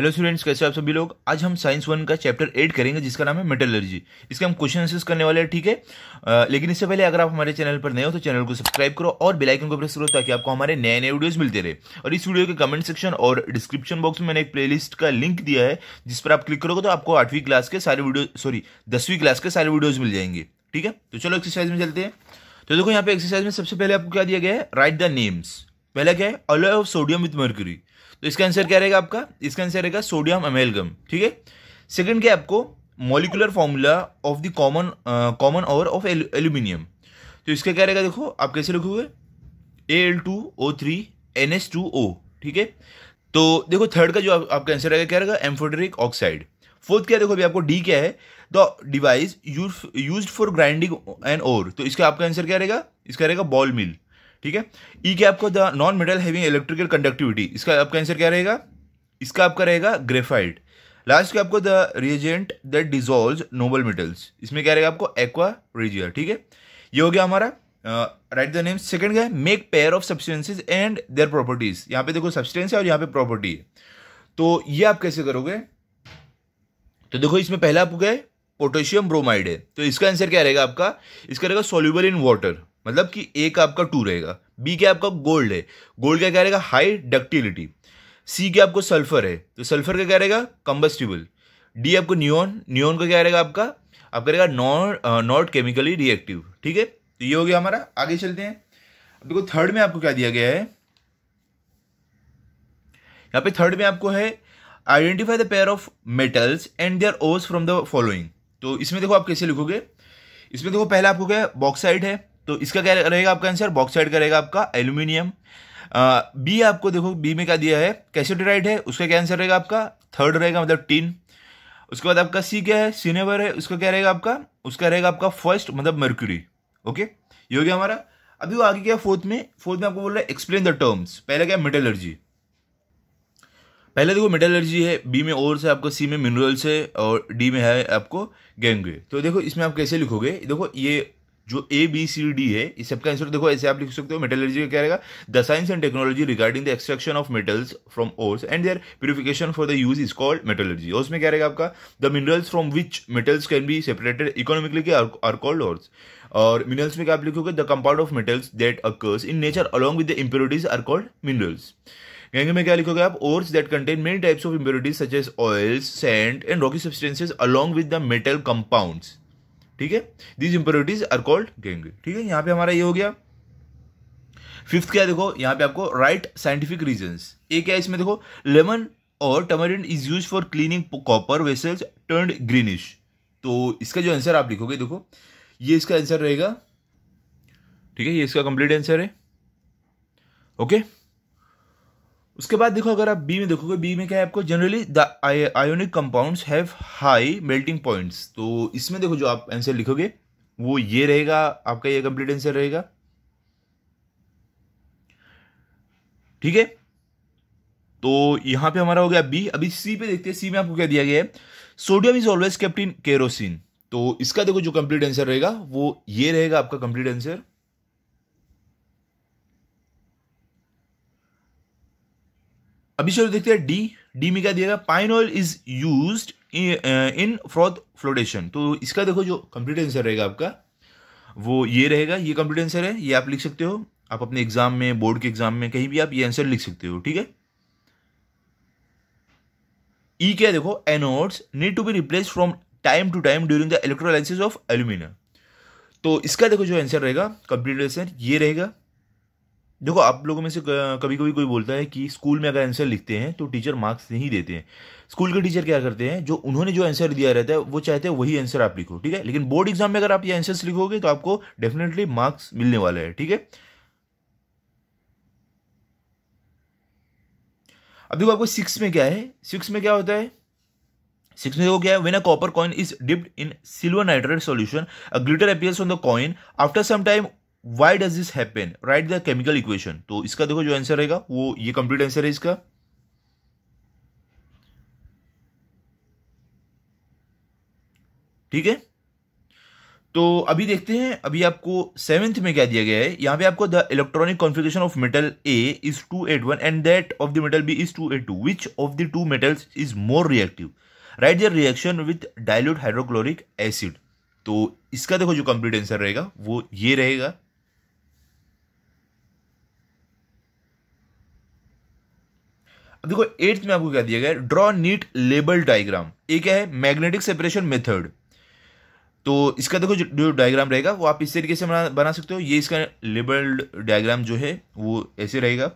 Hello students कैसे आप सभी लोग आज हम साइंस वन का चैप्टर एट करेंगे जिसका नाम है मेटलर्जी इसके हम क्वेश्चन आंसर्स करने वाले हैं ठीक है आ, लेकिन इससे पहले अगर आप हमारे चैनल पर नए हो तो चैनल को सब्सक्राइब करो और बेल आइकन को प्रेस करो ताकि आपको हमारे नए नए वीडियोस मिलते रहे और इस वीडियो के कमेंट सेक्शन और डिस्क्रिप्शन बॉक्स में मैंने एक लिस्ट का लिंक दिया है जिस पर आप क्लिक करोगे तो आपको आठवीं क्लास के सारे वीडियो सॉरी दसवीं क्लास के सारे वीडियोज मिल जाएंगे ठीक है तो चलो एक्सरसाइज में चलते हैं तो देखो यहाँ पे एक्सरसाइज में सबसे पहले आपको क्या दिया गया है राइट द नेम्स पहला क्या है alloy of sodium with mercury तो इसका आंसर क्या रहेगा आपका इसका आंसर रहेगा सोडियम अमेलगम ठीक है सेकंड क्या है आपको molecular formula of the common common ore of aluminium तो इसका क्या रहेगा देखो आप कैसे लिखोगे A L two O three N S two O ठीक है तो देखो थर्ड का जो आप, आपका आंसर रहेगा क्या रहेगा एम्फोडरिक ऑक्साइड फोर्थ क्या देखो अभी आपको डी क्या है the device use for grinding and ore तो इसका आपका आंसर क्या रहेगा इसका रहेगा बॉल मिल ठीक है ई क्या आपको the non metal having electrical conductivity इसका आपका आंसर क्या रहेगा इसका आपका रहेगा ग्रेफाइट लास्ट का आपको the reagent that dissolve noble metals इसमें क्या रहेगा आपको एक्वा रिजियर ठीक है ये हो गया हमारा राइट द नेम सेकंड क्या है make pair of substances and their properties यहाँ पे देखो सब्सटेंस है और यहाँ पे प्रॉपर्टी है तो ये आप कैसे करोगे तो देखो इसमें पहला आपको क्या है पोटेशियम ब्रोमाइड है तो इसका आंसर क्या रहेगा आपका इसका रहेगा सोल्यूबल इन वाटर मतलब कि ए का आपका टू रहेगा बी क्या आपका गोल्ड है गोल्ड क्या कह हाई डक्टिलिटी सी क्या आपको सल्फर है तो सल्फर क्या कह रहेगा कंबस्टिबल डी आपको न्यून तो न्यून का क्या रहेगा आपका आप रहेगा नॉन नॉट केमिकली रिएक्टिव ठीक है तो ये हो गया हमारा आगे चलते हैं देखो थर्ड में आपको क्या दिया गया है यहाँ पे थर्ड में आपको है identify the pair of metals and their ores from the following तो इसमें देखो आप कैसे लिखोगे इसमें देखो पहला आपको क्या है बॉक्साइड है तो इसका क्या रहेगा आपका आंसर बॉक्साइड का रहेगा आपका एल्यूमिनियम बी आपको देखो बी में क्या दिया है कैसेटेराइड है उसका क्या आंसर रहेगा आपका थर्ड रहेगा मतलब टीन उसके बाद आपका सी क्या है सीनेवर है उसका क्या रहेगा आपका उसका रहेगा आपका फर्स्ट मतलब मर्क्यूरी ओके ये हो गया हमारा अभी वो आगे क्या है फोर्थ में फोर्थ में आपको बोल रहा है एक्सप्लेन द टर्म्स पहले क्या है मेटलर्जी पहले देखो मेटलर्जी है बी में ओर से आपको सी में मिनरल्स है और डी में है आपको गैंगे तो देखो इसमें आप कैसे लिखोगे देखो ये जो ए बी सी डी है इस सबका आंसर देखो ऐसे आप लिख सकते हो मेटलर्जी क्या रहेगा the science and technology regarding the extraction of metals from ores and their purification for the use is called metallurgy और उसमें क्या रहेगा आपका the minerals from which metals can be separated economically are called ores और minerals में क्या आप लिखोगे the compound of metals that occurs in nature along with the impurities are called minerals gangue में क्या लिखोगे आप ores that contain many types of impurities such as oils sand and rocky substances along with the metal compounds ठीक है these impurities are called gangue ठीक है यहां पे हमारा ये हो गया फिफ्थ क्या देखो यहां पे आपको राइट साइंटिफिक रीजन ये क्या है इसमें देखो लेमन और tamarind is use for cleaning copper vessels turn greenish तो इसका जो आंसर आप लिखोगे देखो ये इसका आंसर रहेगा ठीक है ये इसका कंप्लीट आंसर है ओके okay? उसके बाद देखो अगर आप बी में देखोगे बी में क्या है आपको generally the ionic compounds have high melting points तो इसमें देखो जो आप आंसर लिखोगे वो ये रहेगा आपका ये कंप्लीट आंसर रहेगा ठीक है तो यहां पे हमारा हो गया बी अभी सी पे देखते हैं सी में आपको क्या दिया गया है sodium is always kept in kerosene तो इसका देखो जो कंप्लीट आंसर रहेगा वो ये रहेगा आपका कंप्लीट आंसर अभी चलो देखते हैं डी डी में क्या दिया गया pine oil is use in froth flotation तो इसका देखो जो कंप्लीट आंसर रहेगा आपका वो ये रहेगा ये कंप्लीट आंसर है ये आप लिख सकते हो आप अपने एग्जाम में बोर्ड के एग्जाम में कहीं भी आप ये आंसर लिख सकते हो ठीक है ई e क्या देखो anodes need to be replace from time to time during the electrolysis of aluminium तो इसका देखो जो आंसर रहेगा कंप्लीट आंसर ये रहेगा देखो आप लोगों में से कभी कभी कोई बोलता है कि स्कूल में अगर आंसर लिखते हैं तो टीचर मार्क्स नहीं देते हैं स्कूल के टीचर क्या करते हैं जो उन्होंने जो आंसर दिया रहता है वो चाहते हैं वही आंसर आप लिखो ठीक है लेकिन बोर्ड एग्जाम में अगर आप ये आंसर्स लिखोगे तो आपको डेफिनेटली मार्क्स मिलने वाला है ठीक है अब देखो आपको सिक्स में क्या है सिक्स में क्या होता है सिक्स में देखो क्या है when a copper coin is dipped in silver nitrate solution a glitter appears on the coin after some time why does this happen write the chemical equation तो इसका देखो जो आंसर रहेगा वो ये कंप्लीट आंसर है इसका ठीक है तो अभी देखते हैं अभी आपको सेवेंथ में क्या दिया गया है यहां पे आपको the electronic configuration of metal A is two eight one and that of the metal B is two eight two which of the two metals is more reactive write the reaction with dilute hydrochloric acid तो इसका देखो जो complete answer रहेगा वो ये रहेगा अब देखो एट्थ में आपको क्या दिया गया है ड्रॉ नीट लेबल डायग्राम ये क्या है मैग्नेटिक सेपरेशन मेथड तो इसका देखो जो डायग्राम रहेगा वो आप इस तरीके से बना बना सकते हो ये इसका लेबल्ड डायग्राम जो है वो ऐसे रहेगा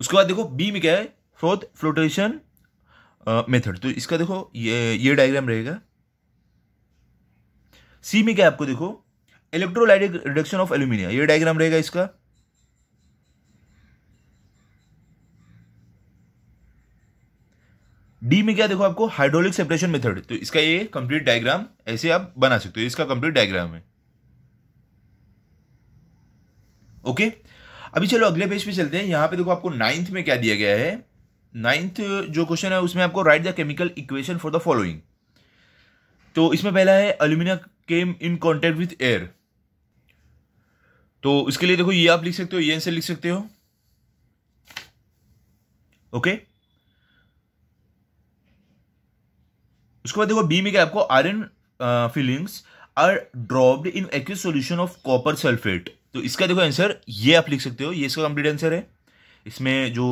उसके बाद देखो बी में क्या है फोर्थ फ्लोटेशन मेथड तो इसका देखो ये ये डायग्राम रहेगा सी में क्या है आपको देखो इलेक्ट्रोलाइटिक रिडक्शन ऑफ एल्यूमिनिया ये डायग्राम रहेगा इसका डी में क्या देखो आपको हाइड्रोलिक सेपरेशन मेथड तो इसका ये कंप्लीट डायग्राम ऐसे आप बना सकते हो इसका कंप्लीट डायग्राम है ओके अभी चलो अगले पेज पे चलते हैं यहां पे देखो आपको नाइन्थ में क्या दिया गया है नाइन्थ जो क्वेश्चन है उसमें आपको write the chemical equation for the following तो इसमें पहला है aluminium came in contact with air तो इसके लिए देखो ये आप लिख सकते हो ये आंसर लिख सकते हो ओके okay? उसके बाद देखो बी में क्या आपको iron filings are dropped in aqueous solution of copper sulphate तो इसका देखो आंसर ये आप लिख सकते हो ये इसका कंप्लीट आंसर है इसमें जो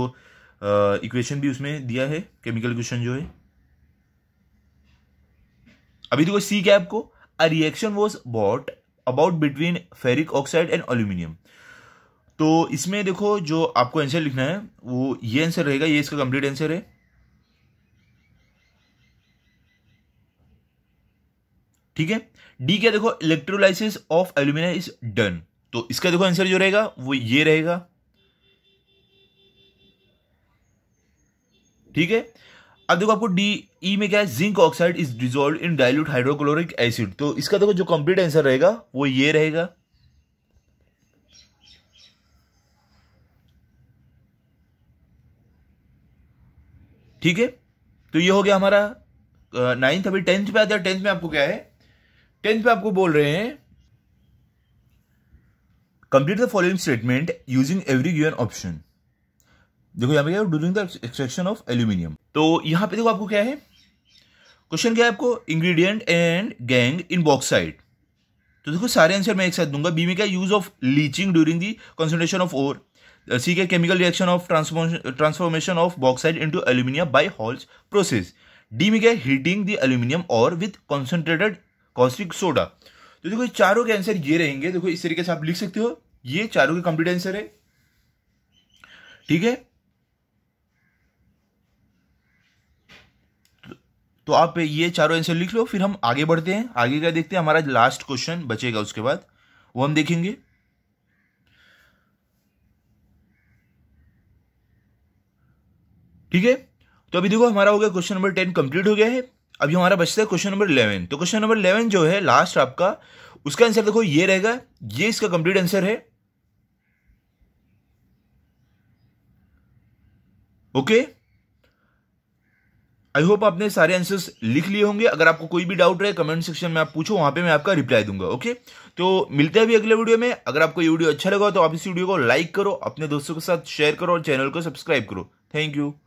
इक्वेशन uh, भी उसमें दिया है केमिकल इक्वेशन जो है अभी देखो सी क्या आपको a reaction was brought about between ferric oxide and aluminium तो इसमें देखो जो आपको आंसर लिखना है वो ये आंसर रहेगा ये इसका कंप्लीट आंसर है ठीक है डी क्या देखो electrolysis of aluminium is done तो इसका देखो आंसर जो रहेगा वो ये रहेगा ठीक है अब देखो आपको डी ई e में क्या है zinc oxide is dissolve in dilute hydrochloric acid तो इसका देखो जो कंप्लीट आंसर रहेगा वो ये रहेगा ठीक है तो ये हो गया हमारा नाइन्थ अभी टेंथ पे आता है टेंथ में आपको क्या है टेंथ पे आपको बोल रहे हैं complete the following statement using every given option देखो यहां पर during the extraction of aluminium तो यहां पे देखो आपको क्या है क्वेश्चन क्या है आपको ingredient and gangue in bauxite तो देखो सारे आंसर मैं एक साथ दूंगा बी में क्या use of leaching during the concentration of ore C क्या chemical reaction of transformation of bauxite into aluminium by Hall's process D में क्या heating the aluminium ore with concentrated caustic soda तो देखो ये चारों के आंसर ये रहेंगे देखो इस तरीके से आप लिख सकते हो ये चारों के कंप्लीट आंसर है ठीक है तो आप ये चारों आंसर लिख लो फिर हम आगे बढ़ते हैं आगे क्या देखते हैं हमारा लास्ट क्वेश्चन बचेगा उसके बाद वो हम देखेंगे ठीक है तो अभी देखो हमारा हो गया क्वेश्चन नंबर टेन कंप्लीट हो गया है अभी हमारा बचता है क्वेश्चन नंबर इलेवन तो क्वेश्चन नंबर इलेवन जो है लास्ट आपका उसका आंसर देखो ये रहेगा ये इसका कंप्लीट आंसर है ओके आई होप आपने सारे आंसर्स लिख लिए होंगे अगर आपको कोई भी डाउट रहे कमेंट सेक्शन में आप पूछो वहां पे मैं आपका रिप्लाई दूंगा ओके तो मिलते हैं अभी अगले वीडियो में अगर आपको ये वीडियो अच्छा लगा तो आप इस वीडियो को लाइक करो अपने दोस्तों के साथ शेयर करो और चैनल को सब्सक्राइब करो थैंक यू